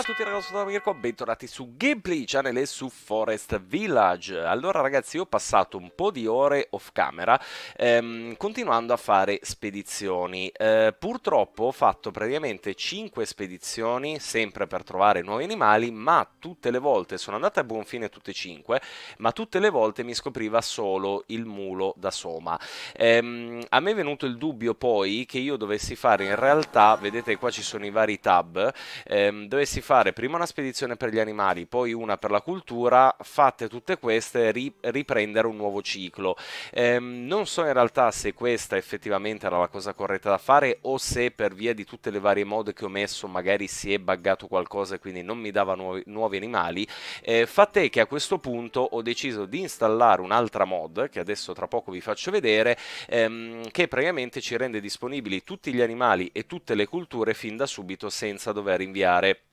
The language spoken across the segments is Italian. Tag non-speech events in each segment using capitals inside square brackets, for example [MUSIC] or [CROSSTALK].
Bella a tutti ragazzi, sono Mirko, bentornati su Gameplay Channel e su Forest Village Allora ragazzi, ho passato un po' di ore off camera ehm, continuando a fare spedizioni eh, Purtroppo ho fatto praticamente 5 spedizioni, sempre per trovare nuovi animali Ma tutte le volte, sono andate a buon fine tutte e 5 Ma tutte le volte mi scopriva solo il mulo da soma ehm, A me è venuto il dubbio poi che io dovessi fare in realtà, vedete qua ci sono i vari tab ehm, dovessi fare prima una spedizione per gli animali, poi una per la cultura, fatte tutte queste ri riprendere un nuovo ciclo. Ehm, non so in realtà se questa effettivamente era la cosa corretta da fare o se per via di tutte le varie mod che ho messo magari si è buggato qualcosa e quindi non mi dava nuovi, nuovi animali. Eh, fatte che a questo punto ho deciso di installare un'altra mod che adesso tra poco vi faccio vedere ehm, che praticamente ci rende disponibili tutti gli animali e tutte le culture fin da subito senza dover inviare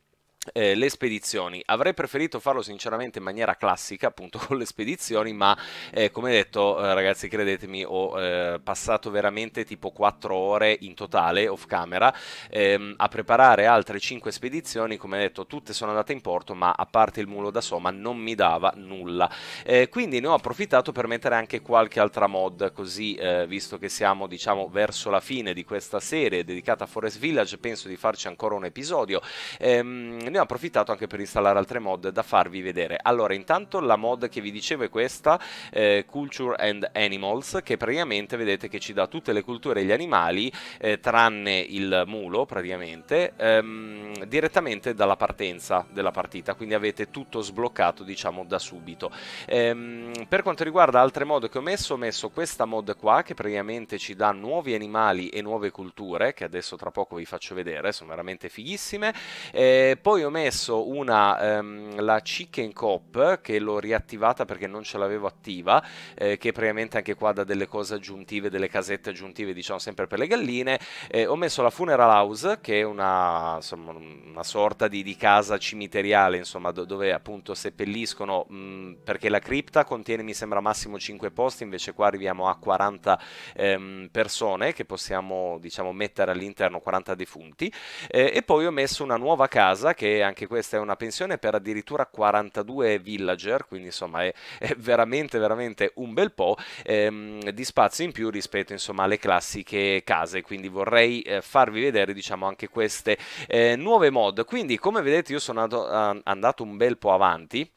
eh, le spedizioni. Avrei preferito farlo sinceramente in maniera classica, appunto [LAUGHS] con le spedizioni, ma eh, come detto, eh, ragazzi, credetemi, ho eh, passato veramente tipo 4 ore in totale off camera ehm, a preparare altre 5 spedizioni, come detto, tutte sono andate in porto, ma a parte il mulo da soma non mi dava nulla. Eh, quindi ne ho approfittato per mettere anche qualche altra mod, così eh, visto che siamo, diciamo, verso la fine di questa serie dedicata a Forest Village, penso di farci ancora un episodio. Ehm, ne ho approfittato anche per installare altre mod da farvi vedere. Allora, intanto la mod che vi dicevo è questa, eh, Culture and Animals, che praticamente vedete che ci dà tutte le culture e gli animali, eh, tranne il mulo praticamente, ehm, direttamente dalla partenza della partita, quindi avete tutto sbloccato diciamo da subito. Ehm, per quanto riguarda altre mod che ho messo, ho messo questa mod qua che praticamente ci dà nuovi animali e nuove culture, che adesso tra poco vi faccio vedere, sono veramente fighissime. Eh, poi ho ho messo una, um, la Chicken Cop, che l'ho riattivata perché non ce l'avevo attiva, eh, che praticamente anche qua da delle cose aggiuntive, delle casette aggiuntive, diciamo sempre per le galline. Eh, ho messo la Funeral House, che è una, insomma, una sorta di, di, casa cimiteriale, insomma, do dove appunto seppelliscono, mh, mm, perché la cripta contiene, mi sembra, massimo 5 posti, invece qua arriviamo a 40 ehm, persone che possiamo, diciamo, mettere all'interno, 40 defunti. Eh, e poi ho messo una nuova casa che anche questa è una pensione per addirittura 42 villager, quindi insomma è, è veramente veramente un bel po' ehm, di spazio in più rispetto insomma alle classiche case, quindi vorrei eh, farvi vedere diciamo anche queste eh, nuove mod, quindi come vedete io sono andato, andato un bel po' avanti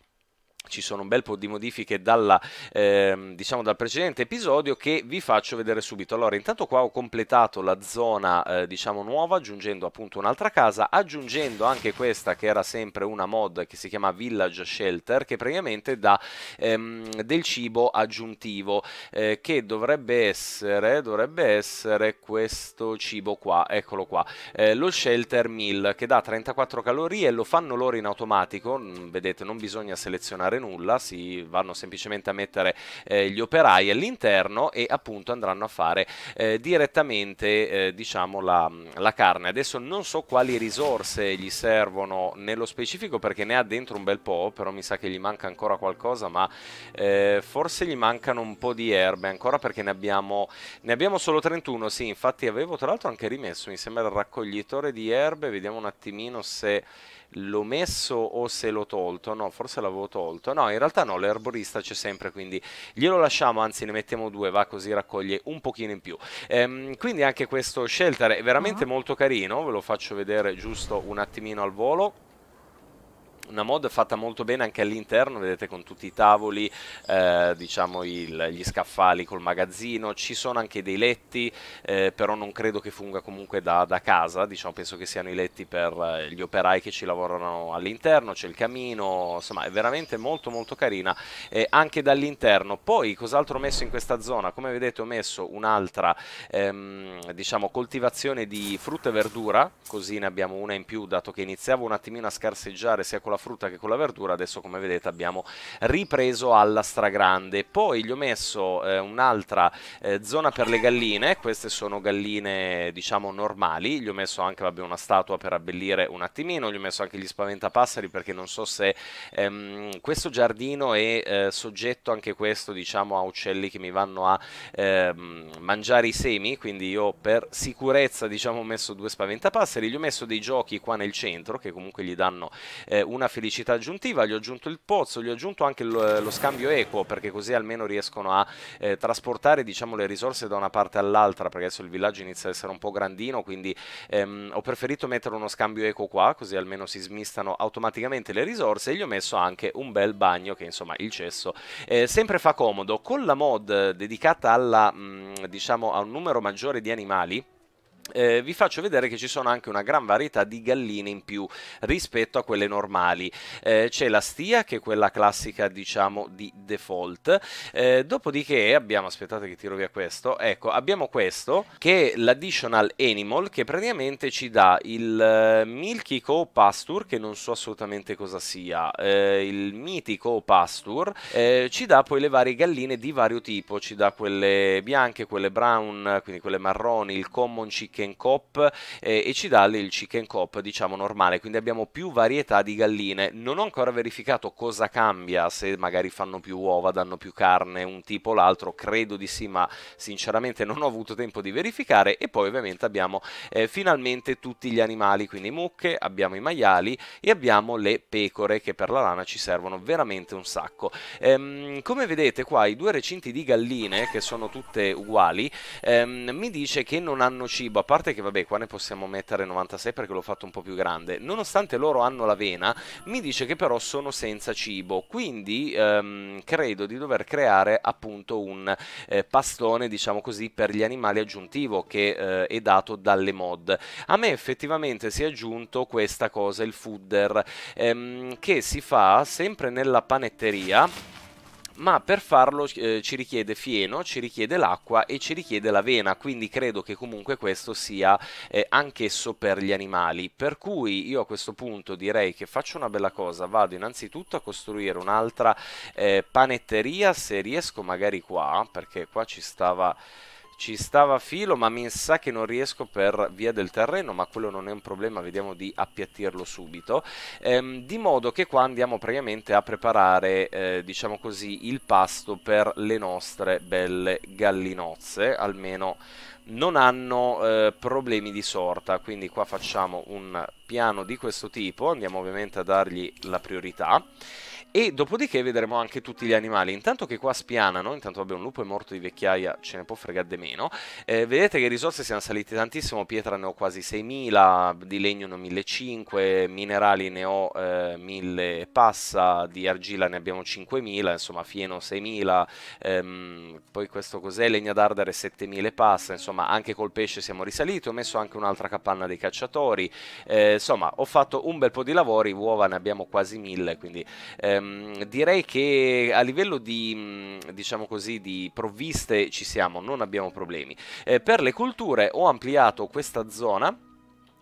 ci sono un bel po' di modifiche dalla, eh, diciamo dal precedente episodio che vi faccio vedere subito. Allora, intanto qua ho completato la zona eh, diciamo nuova aggiungendo appunto un'altra casa, aggiungendo anche questa che era sempre una mod che si chiama Village Shelter che praticamente dà ehm, del cibo aggiuntivo eh, che dovrebbe essere, dovrebbe essere questo cibo qua, eccolo qua, eh, lo Shelter Meal che dà 34 calorie, lo fanno loro in automatico, mm, vedete non bisogna selezionare fare nulla, si vanno semplicemente a mettere eh, gli operai all'interno e appunto andranno a fare eh, direttamente eh, diciamo la, la, carne. Adesso non so quali risorse gli servono nello specifico perché ne ha dentro un bel po', però mi sa che gli manca ancora qualcosa, ma eh, forse gli mancano un po' di erbe ancora perché ne abbiamo, ne abbiamo solo 31, sì, infatti avevo tra l'altro anche rimesso, mi sembra il raccoglitore di erbe, vediamo un attimino se l'ho messo o se l'ho tolto, no, forse l'avevo tolto, no, in realtà no, l'erborista c'è sempre, quindi glielo lasciamo, anzi ne mettiamo due, va così raccoglie un pochino in più. Ehm, quindi anche questo shelter è veramente uh ah. -huh. molto carino, ve lo faccio vedere giusto un attimino al volo una mod fatta molto bene anche all'interno, vedete con tutti i tavoli, eh, diciamo il, gli scaffali col magazzino, ci sono anche dei letti, eh, però non credo che funga comunque da, da casa, diciamo, penso che siano i letti per eh, gli operai che ci lavorano all'interno, c'è il camino, insomma è veramente molto molto carina eh, anche dall'interno. Poi cos'altro ho messo in questa zona? Come vedete ho messo un'altra ehm, diciamo coltivazione di frutta e verdura, così ne abbiamo una in più dato che iniziavo un attimino a scarseggiare sia con la frutta che con la verdura, adesso come vedete abbiamo ripreso alla stragrande. Poi gli ho messo eh, un'altra eh, zona per le galline, queste sono galline diciamo normali, gli ho messo anche vabbè, una statua per abbellire un attimino, gli ho messo anche gli spaventapasseri perché non so se ehm, questo giardino è eh, soggetto anche questo diciamo a uccelli che mi vanno a ehm, mangiare i semi, quindi io per sicurezza diciamo ho messo due spaventapasseri, gli ho messo dei giochi qua nel centro che comunque gli danno eh, una una felicità aggiuntiva, gli ho aggiunto il pozzo, gli ho aggiunto anche lo, eh, lo scambio equo, perché così almeno riescono a eh, trasportare diciamo, le risorse da una parte all'altra, perché adesso il villaggio inizia ad essere un po' grandino, quindi ehm, ho preferito mettere uno scambio equo qua, così almeno si smistano automaticamente le risorse, e gli ho messo anche un bel bagno, che insomma il cesso eh, sempre fa comodo. Con la mod dedicata alla, mh, mm, diciamo, a un numero maggiore di animali, eh, vi faccio vedere che ci sono anche una gran varietà di galline in più rispetto a quelle normali. Eh, c'è la stia, che è quella classica, diciamo, di default. Eh, dopodiché abbiamo, aspettate che tiro via questo, ecco, abbiamo questo, che è l'additional animal, che praticamente ci dà il eh, milky cow pasture, che non so assolutamente cosa sia, eh, il mitico pasture, eh, ci dà poi le varie galline di vario tipo, ci dà quelle bianche, quelle brown, quindi quelle marroni, il common chicken, chicken cop eh, e ci dà il chicken cop diciamo normale, quindi abbiamo più varietà di galline. Non ho ancora verificato cosa cambia, se magari fanno più uova, danno più carne, un tipo o l'altro, credo di sì, ma sinceramente non ho avuto tempo di verificare e poi ovviamente abbiamo eh, finalmente tutti gli animali, quindi mucche, abbiamo i maiali e abbiamo le pecore che per la lana ci servono veramente un sacco. Ehm, come vedete qua i due recinti di galline che sono tutte uguali ehm, mi dice che non hanno cibo parte che vabbè qua ne possiamo mettere 96 perché l'ho fatto un po' più grande, nonostante loro hanno la vena mi dice che però sono senza cibo, quindi ehm, credo di dover creare appunto un eh, pastone, diciamo così, per gli animali aggiuntivo che eh, è dato dalle mod. A me effettivamente si è aggiunto questa cosa, il fooder, ehm, che si fa sempre nella panetteria ma per farlo eh, ci richiede fieno, ci richiede l'acqua e ci richiede l'avena, quindi credo che comunque questo sia eh, anch'esso per gli animali. Per cui io a questo punto direi che faccio una bella cosa, vado innanzitutto a costruire un'altra eh, panetteria, se riesco magari qua, perché qua ci stava ci stava filo ma mi sa che non riesco per via del terreno ma quello non è un problema vediamo di appiattirlo subito ehm, di modo che qua andiamo praticamente a preparare eh, diciamo così il pasto per le nostre belle gallinozze almeno non hanno eh, problemi di sorta quindi qua facciamo un piano di questo tipo andiamo ovviamente a dargli la priorità e dopodiché vedremo anche tutti gli animali. Intanto che qua spianano, intanto vabbè un lupo è morto di vecchiaia, ce ne può fregare meno. Eh, vedete che risorse siano salite tantissimo, pietra ne ho quasi 6.000, di legno ne ho 1.500, minerali ne ho eh, 1.000 passa, di argilla ne abbiamo 5.000, insomma fieno 6.000, ehm, poi questo cos'è? Legna d'ardere 7.000 passa, insomma anche col pesce siamo risaliti, ho messo anche un'altra capanna dei cacciatori, eh, insomma ho fatto un bel po' di lavori, uova ne abbiamo quasi 1.000, quindi... Eh, Ehm, direi che a livello di, mm, diciamo così, di provviste ci siamo, non abbiamo problemi. Eh, per le colture ho ampliato questa zona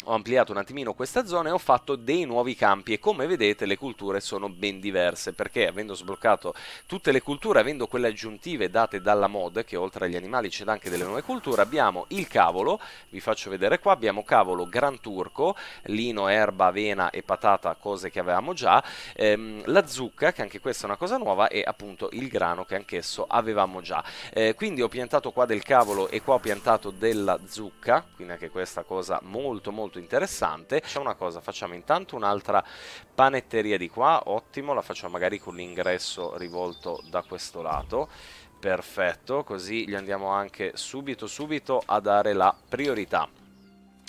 ho ampliato un attimino questa zona e ho fatto dei nuovi campi e come vedete le culture sono ben diverse perché avendo sbloccato tutte le culture, avendo quelle aggiuntive date dalla mod, che oltre agli animali c'è anche delle nuove culture, abbiamo il cavolo, vi faccio vedere qua, abbiamo cavolo gran turco, lino, erba, avena e patata, cose che avevamo già, ehm, la zucca, che anche questa è una cosa nuova, e appunto il grano, che anch'esso avevamo già. Eh, quindi ho piantato qua del cavolo e qua ho piantato della zucca, quindi anche questa cosa molto molto molto interessante. Facciamo una cosa, facciamo intanto un'altra panetteria di qua, ottimo, la facciamo magari con l'ingresso rivolto da questo lato. Perfetto, così gli andiamo anche subito subito a dare la priorità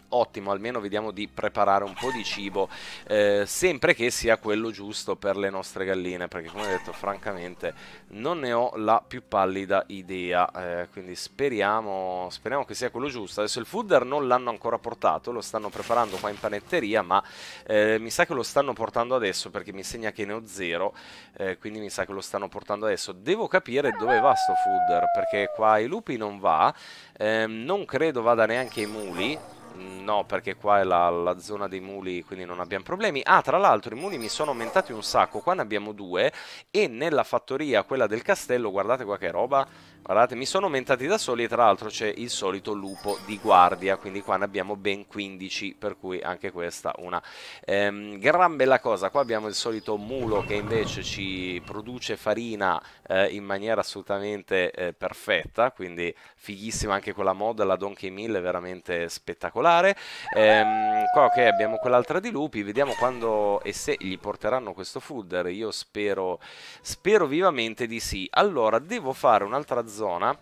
ottimo, almeno vediamo di preparare un po' di cibo, eh, sempre che sia quello giusto per le nostre galline, perché come ho detto francamente non ne ho la più pallida idea, eh, quindi speriamo, speriamo che sia quello giusto. Adesso il fooder non l'hanno ancora portato, lo stanno preparando qua in panetteria, ma eh, mi sa che lo stanno portando adesso perché mi segna che ne ho zero, eh, quindi mi sa che lo stanno portando adesso. Devo capire dove va sto fooder, perché qua ai lupi non va, ehm, non credo vada neanche ai muli, No, perché qua è la, la, zona dei muli, quindi non abbiamo problemi. Ah, tra l'altro i muli mi sono aumentati un sacco, qua ne abbiamo due, e nella fattoria, quella del castello, guardate qua che roba, Guardate, mi sono aumentati da soli e tra l'altro c'è il solito lupo di guardia, quindi qua ne abbiamo ben 15, per cui anche questa una ehm, gran bella cosa. Qua abbiamo il solito mulo che invece ci produce farina eh, in maniera assolutamente eh, perfetta, quindi fighissima anche quella mod, la Donkey Mill è veramente spettacolare. Ehm, qua ok, abbiamo quell'altra di lupi, vediamo quando e se gli porteranno questo fooder, io spero, spero vivamente di sì. Allora, devo fare un'altra zona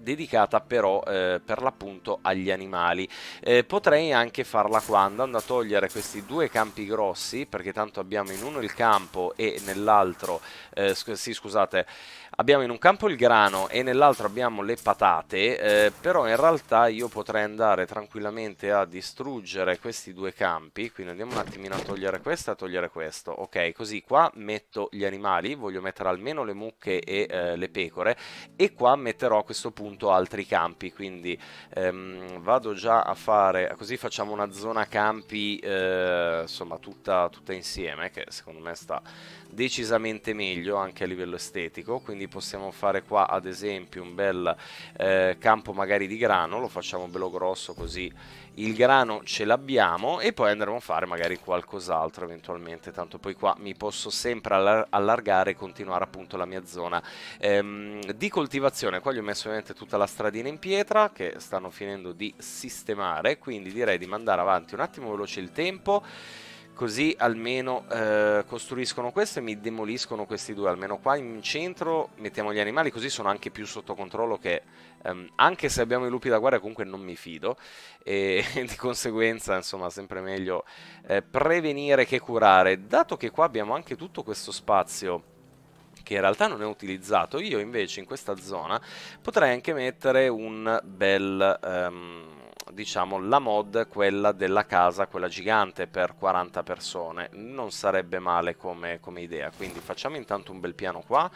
dedicata però eh, per l'appunto agli animali eh, potrei anche farla qua andando a togliere questi due campi grossi perché tanto abbiamo in uno il campo e nell'altro eh, sc sì scusate Abbiamo in un campo il grano e nell'altro abbiamo le patate, eh, però in realtà io potrei andare tranquillamente a distruggere questi due campi, quindi andiamo un attimino a togliere questo e a togliere questo. Ok, così qua metto gli animali, voglio mettere almeno le mucche e eh, le pecore, e qua metterò a questo punto altri campi, quindi ehm, vado già a fare, così facciamo una zona campi, eh, insomma, tutta, tutta insieme, che secondo me sta decisamente meglio anche a livello estetico, quindi possiamo fare qua ad esempio un bel eh, campo magari di grano, lo facciamo bello grosso così il grano ce l'abbiamo e poi andremo a fare magari qualcos'altro eventualmente, tanto poi qua mi posso sempre allar allargare e continuare appunto la mia zona ehm, di coltivazione, qua gli ho messo ovviamente tutta la stradina in pietra che stanno finendo di sistemare, quindi direi di mandare avanti un attimo veloce il tempo Così almeno eh, costruiscono questo e mi demoliscono questi due. Almeno qua in centro mettiamo gli animali, così sono anche più sotto controllo che... Ehm, anche se abbiamo i lupi da guerra comunque non mi fido. E [LAUGHS] di conseguenza, insomma, sempre meglio eh, prevenire che curare. Dato che qua abbiamo anche tutto questo spazio che in realtà non è utilizzato, io invece in questa zona potrei anche mettere un bel... Um, diciamo la mod quella della casa quella gigante per 40 persone non sarebbe male come, come idea quindi facciamo intanto un bel piano qua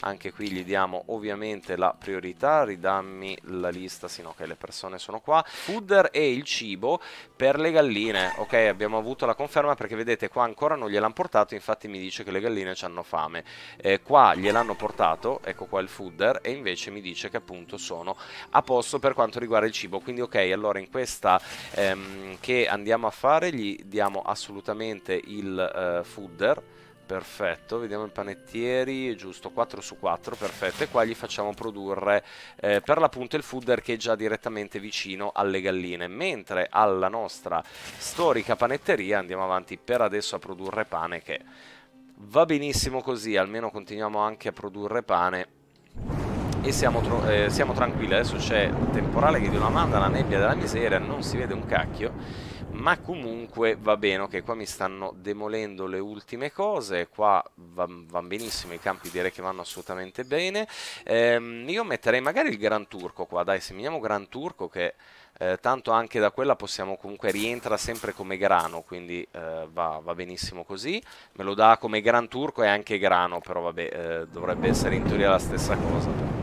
anche qui gli diamo ovviamente la priorità ridammi la lista sino che le persone sono qua fooder e il cibo per le galline ok abbiamo avuto la conferma perché vedete qua ancora non gliel'hanno portato infatti mi dice che le galline hanno fame eh, qua gliel'hanno portato ecco qua il fooder e invece mi dice che appunto sono a posto per quanto riguarda il cibo quindi ok allora in questa ehm, che andiamo a fare gli diamo assolutamente il eh, fooder perfetto, vediamo i panettieri, giusto, 4 su 4, perfetto, e qua gli facciamo produrre eh, per l'appunto il fooder che è già direttamente vicino alle galline, mentre alla nostra storica panetteria andiamo avanti per adesso a produrre pane che va benissimo così, almeno continuiamo anche a produrre pane e siamo, eh, siamo tranquilli, adesso c'è temporale che di una manda, la nebbia della miseria, non si vede un cacchio, ma comunque va bene, ok, qua mi stanno demolendo le ultime cose, qua vanno va benissimo, i campi direi che vanno assolutamente bene, ehm, io metterei magari il Gran Turco qua, dai, seminiamo Gran Turco che... Eh, tanto anche da quella possiamo comunque rientra sempre come grano, quindi eh, va, va, benissimo così. Me lo dà come gran turco e anche grano, però vabbè, eh, dovrebbe essere in teoria la stessa cosa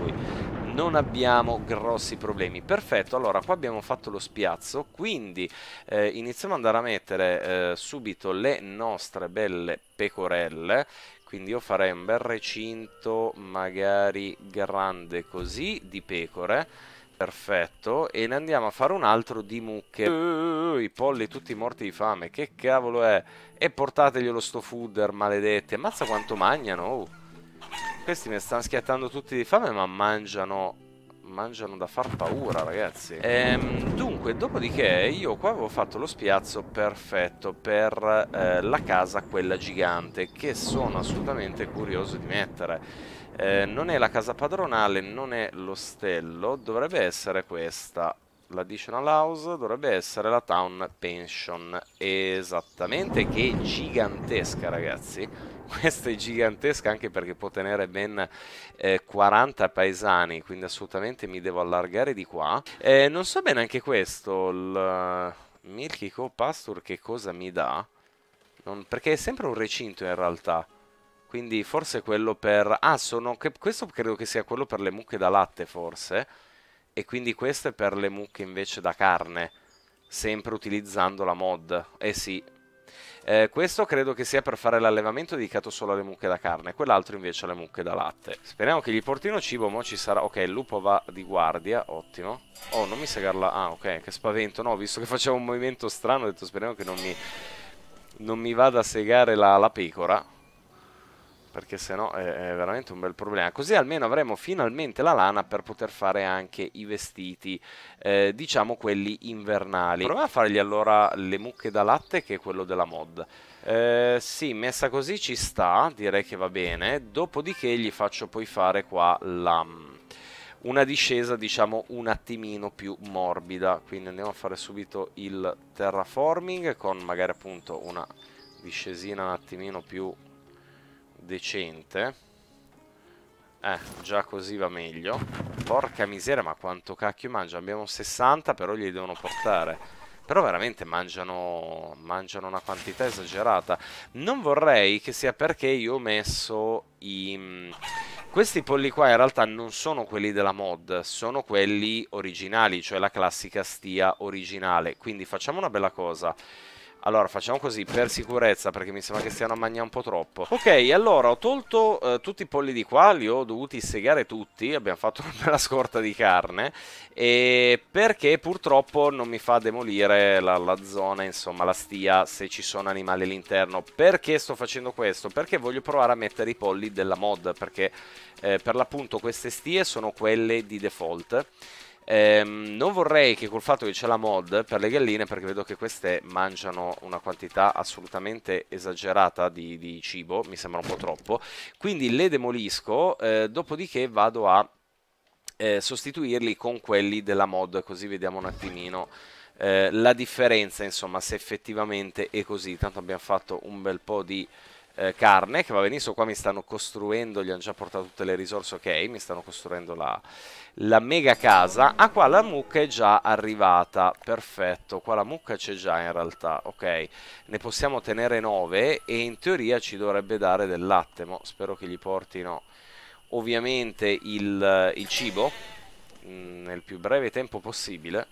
non abbiamo grossi problemi. Perfetto, allora qua abbiamo fatto lo spiazzo, quindi eh, iniziamo ad andare a mettere eh, subito le nostre belle pecorelle quindi io farei un bel recinto magari grande così di pecore perfetto e ne andiamo a fare un altro di mucche uh, i polli tutti morti di fame che cavolo è e portateglielo sto fooder maledetti ammazza quanto mangiano oh. Uh. Questi mi stanno schiattando tutti di fame, ma mangiano mangiano da far paura, ragazzi. Ehm, dunque, dopodiché io qua avevo fatto lo spiazzo perfetto per eh, la casa, quella gigante, che sono assolutamente curioso di mettere. Eh, non è la casa padronale, non è l'ostello, dovrebbe essere questa. L'additional house dovrebbe essere la town pension, esattamente, che è gigantesca, ragazzi questa è gigantesca anche perché può tenere ben eh, 40 paesani, quindi assolutamente mi devo allargare di qua. Eh, non so bene anche questo, il eh, Milky Co Pasture che cosa mi dà? Non, perché è sempre un recinto in realtà. Quindi forse quello per... Ah, sono... questo credo che sia quello per le mucche da latte forse. E quindi questo è per le mucche invece da carne. Sempre utilizzando la mod. Eh sì, eh, questo credo che sia per fare l'allevamento dedicato solo alle mucche da carne, quell'altro invece alle mucche da latte. Speriamo che gli portino cibo, mo ci sarà... Ok, il lupo va di guardia, ottimo. Oh, non mi segarla... Ah, ok, che spavento. No, visto che faceva un movimento strano, ho detto speriamo che non mi... Non mi vada a segare la, la pecora perché sennò è, è veramente un bel problema. Così almeno avremo finalmente la lana per poter fare anche i vestiti, eh, diciamo quelli invernali. Proviamo a fargli allora le mucche da latte che è quello della mod. Eh, sì, messa così ci sta, direi che va bene, dopodiché gli faccio poi fare qua la, una discesa diciamo un attimino più morbida, quindi andiamo a fare subito il terraforming con magari appunto una discesina un attimino più decente. Eh, già così va meglio. Porca miseria, ma quanto cacchio mangia? Abbiamo 60, però gli devono portare. Però veramente mangiano, mangiano una quantità esagerata. Non vorrei che sia perché io ho messo i... Mm, questi polli qua in realtà non sono quelli della mod, sono quelli originali, cioè la classica stia originale. Quindi facciamo una bella cosa. Allora, facciamo così, per sicurezza, perché mi sembra che stiano a mangiare un po' troppo. Ok, allora, ho tolto eh, tutti i polli di qua, li ho dovuti segare tutti, abbiamo fatto una bella scorta di carne, e perché purtroppo non mi fa demolire la, la zona, insomma, la stia, se ci sono animali all'interno. Perché sto facendo questo? Perché voglio provare a mettere i polli della mod, perché eh, per l'appunto queste stie sono quelle di default Ehm, non vorrei che col fatto che c'è la mod per le galline, perché vedo che queste mangiano una quantità assolutamente esagerata di, di cibo, mi sembra un po' troppo, quindi le demolisco, eh, dopodiché vado a eh, sostituirli con quelli della mod, così vediamo un attimino. Eh, la differenza, insomma, se effettivamente è così. Tanto abbiamo fatto un bel po' di eh, carne che va benissimo, qua mi stanno costruendo, gli hanno già portato tutte le risorse, ok, mi stanno costruendo la, la mega casa. Ah, qua la mucca è già arrivata, perfetto, qua la mucca c'è già in realtà, ok. Ne possiamo tenere 9 e in teoria ci dovrebbe dare del latte, mo spero che gli portino ovviamente il, il cibo mh, mm, nel più breve tempo possibile.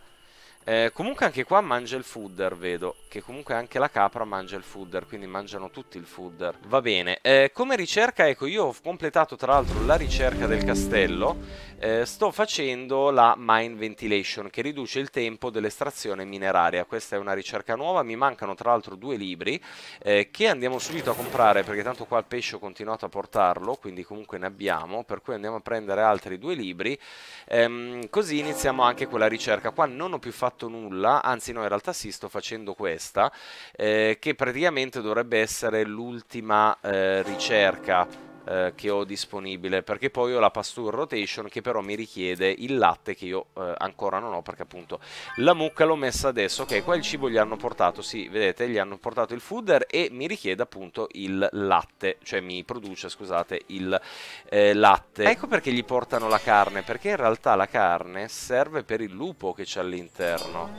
Eh, comunque anche qua mangia il fooder, vedo, che comunque anche la capra mangia il fooder, quindi mangiano tutti il fooder. Va bene, eh, come ricerca, ecco, io ho completato tra l'altro la ricerca del castello, eh, sto facendo la mine ventilation, che riduce il tempo dell'estrazione mineraria. Questa è una ricerca nuova, mi mancano tra l'altro due libri, eh, che andiamo subito a comprare, perché tanto qua il pesce ho continuato a portarlo, quindi comunque ne abbiamo, per cui andiamo a prendere altri due libri, ehm, così iniziamo anche quella ricerca. Qua non ho più fatto fatto nulla, anzi no, in realtà sì, sto facendo questa, eh, che praticamente dovrebbe essere l'ultima eh, ricerca eh, che ho disponibile perché poi ho la pasture rotation che però mi richiede il latte che io eh, ancora non ho perché appunto la mucca l'ho messa adesso ok qua il cibo gli hanno portato sì vedete gli hanno portato il fooder e mi richiede appunto il latte cioè mi produce scusate il eh, latte ecco perché gli portano la carne perché in realtà la carne serve per il lupo che c'è all'interno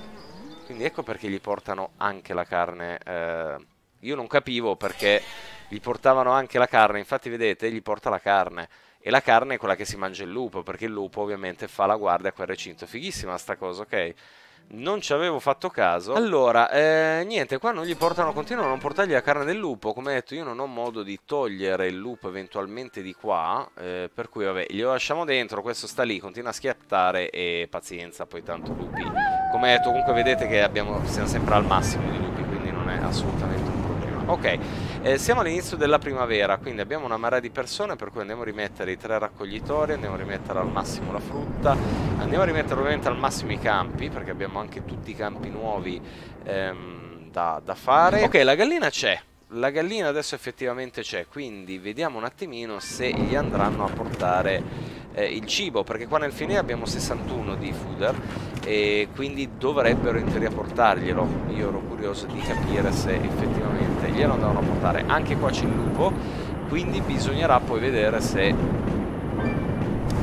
quindi ecco perché gli portano anche la carne. Eh, io non capivo perché gli portavano anche la carne, infatti vedete, gli porta la carne. E la carne è quella che si mangia il lupo, perché il lupo ovviamente fa la guardia a quel recinto. Fighissima sta cosa, ok? Non ci avevo fatto caso. Allora, eh, niente, qua non gli portano, continuano a non portargli la carne del lupo. Come detto, io non ho modo di togliere il lupo eventualmente di qua. Eh, per cui, vabbè, glielo lasciamo dentro. Questo sta lì, continua a schiattare e pazienza, poi tanto lupi. Come detto, comunque vedete che abbiamo, siamo sempre al massimo di lupi, quindi non è assolutamente un problema. Ok. Eh, siamo all'inizio della primavera, quindi abbiamo una marea di persone, per cui andiamo a rimettere i tre raccoglitori, andiamo a rimettere al massimo la frutta, andiamo a rimettere ovviamente al massimo i campi, perché abbiamo anche tutti i campi nuovi ehm, da, da fare. Ok, la gallina c'è. La gallina adesso effettivamente c'è, quindi vediamo un attimino se gli andranno a portare eh, il cibo, perché qua nel fine abbiamo 61 di fooder e quindi dovrebbero in teoria portarglielo. Io ero curioso di capire se effettivamente glielo andavano a portare anche qua c'è il lupo quindi bisognerà poi vedere se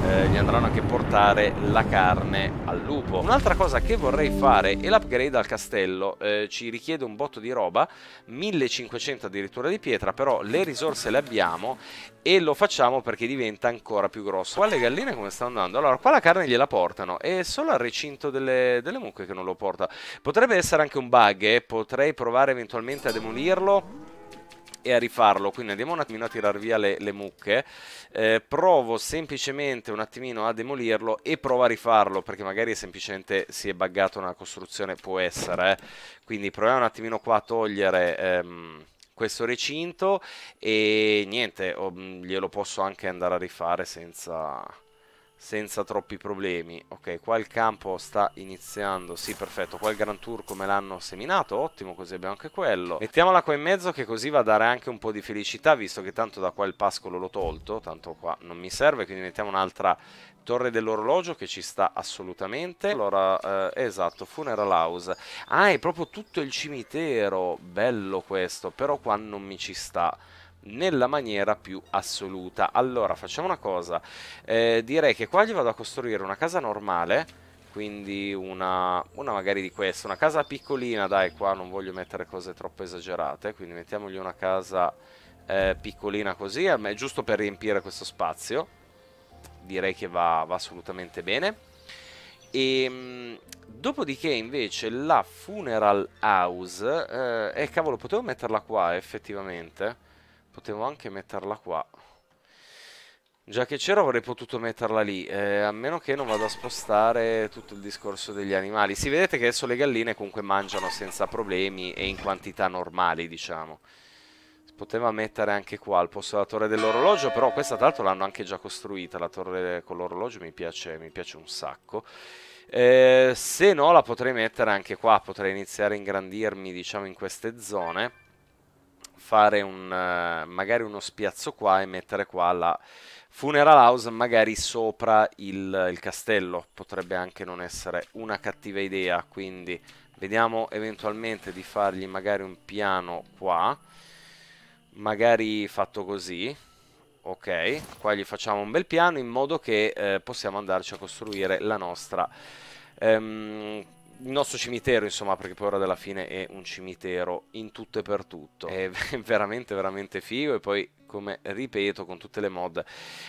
eh, gli andranno anche portare la carne al lupo. Un'altra cosa che vorrei fare è l'upgrade al castello, eh, ci richiede un botto di roba, 1500 addirittura di pietra, però le risorse le abbiamo e lo facciamo perché diventa ancora più grosso. Qua le galline come stanno andando? Allora, qua la carne gliela portano, è solo al recinto delle, delle mucche che non lo porta. Potrebbe essere anche un bug, eh? potrei provare eventualmente a demolirlo e a rifarlo. Quindi andiamo un attimino a tirar via le, le mucche. Eh, provo semplicemente un attimino a demolirlo e provo a rifarlo perché magari semplicemente si è buggato una costruzione, può essere. Eh. Quindi proviamo un attimino qua a togliere... Ehm, questo recinto e niente, mm, glielo posso anche andare a rifare senza, senza troppi problemi. Ok, qua il campo sta iniziando. Sì, perfetto. Qua il Grand Tour come l'hanno seminato. Ottimo, così abbiamo anche quello. Mettiamola qua in mezzo che così va a dare anche un po' di felicità, visto che tanto da qua il pascolo l'ho tolto. Tanto qua non mi serve, quindi mettiamo un'altra torre dell'orologio che ci sta assolutamente. Allora, eh, esatto, Funeral House. Ah, è proprio tutto il cimitero. Bello questo, però qua non mi ci sta nella maniera più assoluta. Allora, facciamo una cosa. Eh, direi che qua gli vado a costruire una casa normale, quindi una, una magari di questa, una casa piccolina, dai, qua non voglio mettere cose troppo esagerate, quindi mettiamogli una casa eh, piccolina così, è giusto per riempire questo spazio. Direi che va, va assolutamente bene. E, ehm, dopodiché invece la funeral house, eh, eh cavolo potevo metterla qua effettivamente, Potevo anche metterla qua. Già che c'era avrei potuto metterla lì, eh, a meno che non vado a spostare tutto il discorso degli animali. Si vedete che adesso le galline comunque mangiano senza problemi e in quantità normali, diciamo. Poteva mettere anche qua al posto della torre dell'orologio, però questa tra l'altro l'hanno anche già costruita, la torre con l'orologio mi, mi piace, un sacco. Eh, se no la potrei mettere anche qua, potrei iniziare a ingrandirmi diciamo in queste zone fare un, eh, magari uno spiazzo qua e mettere qua la funeral house magari sopra il, il castello, potrebbe anche non essere una cattiva idea, quindi vediamo eventualmente di fargli magari un piano qua, magari fatto così, ok, qua gli facciamo un bel piano in modo che eh, possiamo andarci a costruire la nostra... Ehm, il nostro cimitero, insomma, perché poi ora della fine è un cimitero in tutto e per tutto. È [LAUGHS] veramente, veramente figo. E poi, come ripeto, con tutte le mod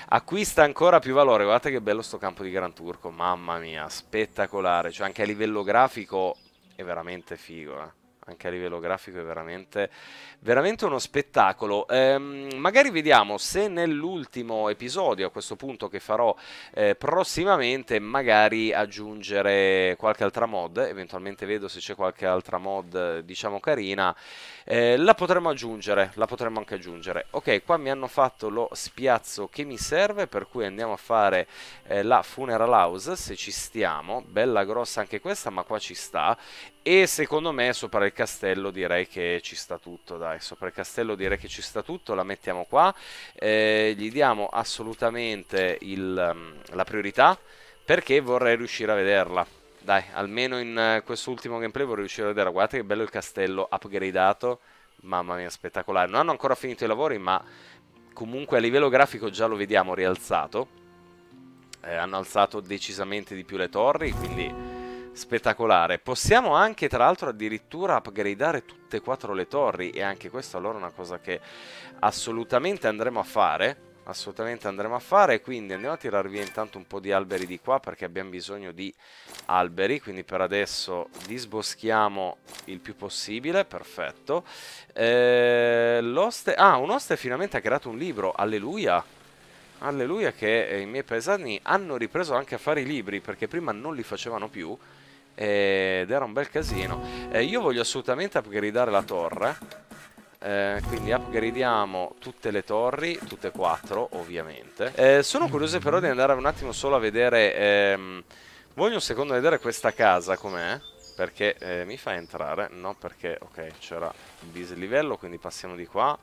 acquista ancora più valore. Guardate che bello sto campo di Gran Turco, mamma mia, spettacolare. Cioè, anche a livello grafico è veramente figo, eh anche a livello grafico è veramente, veramente uno spettacolo. Ehm, magari vediamo se nell'ultimo episodio, a questo punto che farò eh, prossimamente, magari aggiungere qualche altra mod, eventualmente vedo se c'è qualche altra mod diciamo carina, eh, la potremmo aggiungere, la potremmo anche aggiungere. Ok, qua mi hanno fatto lo spiazzo che mi serve, per cui andiamo a fare eh, la funeral house, se ci stiamo, bella grossa anche questa, ma qua ci sta, e secondo me sopra il castello direi che ci sta tutto, dai, sopra il castello direi che ci sta tutto, la mettiamo qua, eh, gli diamo assolutamente il, mm, la priorità perché vorrei riuscire a vederla. Dai, almeno in eh, quest'ultimo gameplay vorrei riuscire a vederla, guardate che bello il castello upgradato, mamma mia spettacolare, non hanno ancora finito i lavori ma comunque a livello grafico già lo vediamo rialzato, eh, hanno alzato decisamente di più le torri, quindi spettacolare. Possiamo anche, tra l'altro, addirittura upgradeare tutte e quattro le torri, e anche questa allora è una cosa che assolutamente andremo a fare. Assolutamente andremo a fare, quindi andiamo a tirar via intanto un po' di alberi di qua perché abbiamo bisogno di alberi, quindi per adesso disboschiamo il più possibile, perfetto. Eh, l'oste... Ah, un oste finalmente ha creato un libro, alleluia! Alleluia che i miei paesani hanno ripreso anche a fare i libri perché prima non li facevano più ed era un bel casino eh, io voglio assolutamente upgradeare la torre eh, quindi upgradiamo tutte le torri, tutte e quattro ovviamente eh, sono curioso però di andare un attimo solo a vedere ehm, voglio un secondo vedere questa casa com'è perché eh, mi fa entrare no perché ok c'era il dislivello quindi passiamo di qua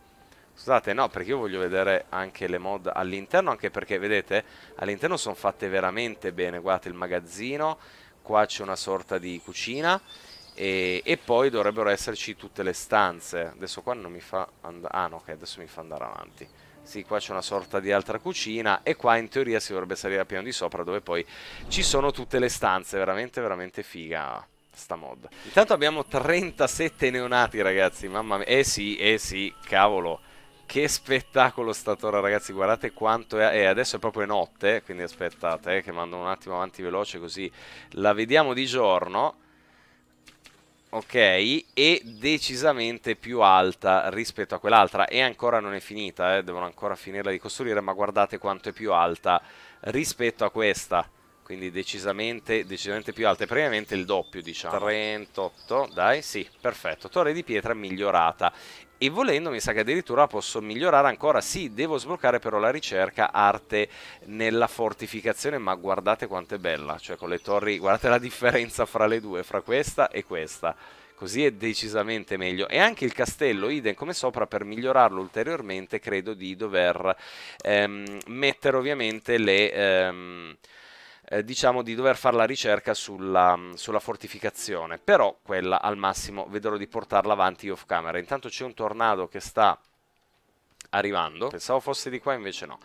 Scusate, no, perché io voglio vedere anche le mod all'interno, anche perché, vedete, all'interno sono fatte veramente bene. Guardate il magazzino, qua c'è una sorta di cucina e, e, poi dovrebbero esserci tutte le stanze adesso qua non mi fa andare ah no ok adesso mi fa andare avanti sì, qua c'è una sorta di altra cucina e qua in teoria si dovrebbe salire al piano di sopra dove poi ci sono tutte le stanze, veramente veramente figa sta mod. Intanto abbiamo 37 neonati ragazzi, mamma mia, eh sì, eh sì, cavolo. Che spettacolo statora, ragazzi, guardate quanto è... Eh, adesso è proprio notte, quindi aspettate eh, che mando un attimo avanti veloce così la vediamo di giorno. Ok, e decisamente più alta rispetto a quell'altra. E ancora non è finita, eh, devono ancora finirla di costruire, ma guardate quanto è più alta rispetto a questa quindi decisamente, decisamente, più alta. E praticamente il doppio diciamo, 38, dai, sì, perfetto, torre di pietra migliorata e volendo mi sa che addirittura posso migliorare ancora. Sì, devo sbloccare però la ricerca arte nella fortificazione, ma guardate quanto è bella, cioè con le torri, guardate la differenza fra le due, fra questa e questa. Così è decisamente meglio. E anche il castello, idem come sopra, per migliorarlo ulteriormente credo di dover ehm, mettere ovviamente le... Ehm, eh, diciamo di dover fare la ricerca sulla, mm, sulla, fortificazione, però quella al massimo vedrò di portarla avanti off camera. Intanto c'è un tornado che sta arrivando, pensavo fosse di qua invece no.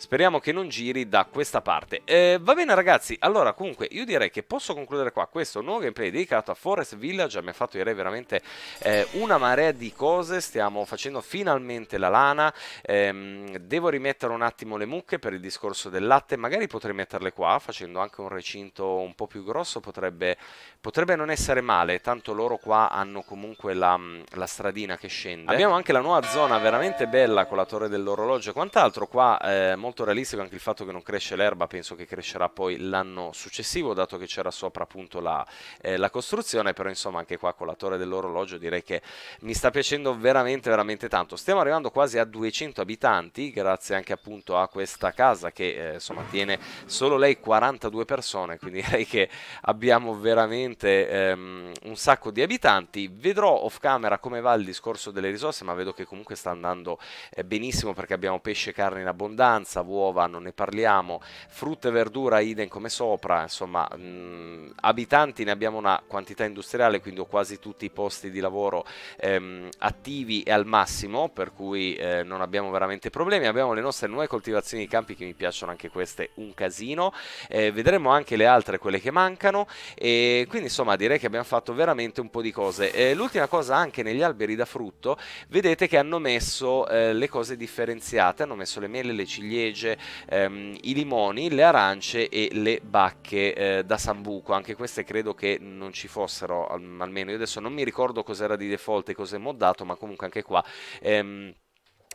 Speriamo che non giri da questa parte. Eh, va bene ragazzi, allora comunque io direi che posso concludere qua questo nuovo gameplay dedicato a Forest Village. Mi ha fatto direi veramente eh, una marea di cose, stiamo facendo finalmente la lana. Eh, devo rimettere un attimo le mucche per il discorso del latte, magari potrei metterle qua facendo anche un recinto un po' più grosso, potrebbe, potrebbe non essere male, tanto loro qua hanno comunque la, la stradina che scende. Abbiamo anche la nuova zona veramente bella con la torre dell'orologio e quant'altro, qua eh, molto realistico anche il fatto che non cresce l'erba, penso che crescerà poi l'anno successivo, dato che c'era sopra appunto la, eh, la, costruzione, però insomma anche qua con la torre dell'orologio direi che mi sta piacendo veramente veramente tanto. Stiamo arrivando quasi a 200 abitanti, grazie anche appunto a questa casa che eh, insomma tiene solo lei 42 persone, quindi [LAUGHS] direi che abbiamo veramente ehm, un sacco di abitanti. Vedrò off camera come va il discorso delle risorse, ma vedo che comunque sta andando eh, benissimo perché abbiamo pesce e carne in abbondanza, pasta, uova, non ne parliamo, frutta e verdura idem come sopra, insomma mh, abitanti ne abbiamo una quantità industriale, quindi ho quasi tutti i posti di lavoro ehm, attivi e al massimo, per cui eh, non abbiamo veramente problemi, abbiamo le nostre nuove coltivazioni di campi che mi piacciono anche queste un casino, eh, vedremo anche le altre, quelle che mancano, e quindi insomma direi che abbiamo fatto veramente un po' di cose. Eh, l'ultima cosa anche negli alberi da frutto, vedete che hanno messo eh, le cose differenziate, hanno messo le mele, le ciliegie, ciliegie, ehm, i limoni, le arance e le bacche eh, da sambuco, anche queste credo che non ci fossero, almeno io adesso non mi ricordo cos'era di default e cos'è moddato, ma comunque anche qua... Ehm,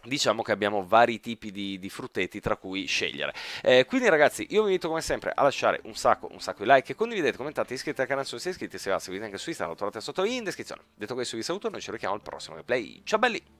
diciamo che abbiamo vari tipi di, di frutteti tra cui scegliere. Eh, quindi ragazzi, io vi invito come sempre a lasciare un sacco, un sacco di like, condividete, commentate, iscrivetevi al canale se non siete iscritti, se va, seguite anche su Instagram, lo trovate sotto in descrizione. Detto questo vi saluto, noi ci vediamo al prossimo gameplay. Ciao belli!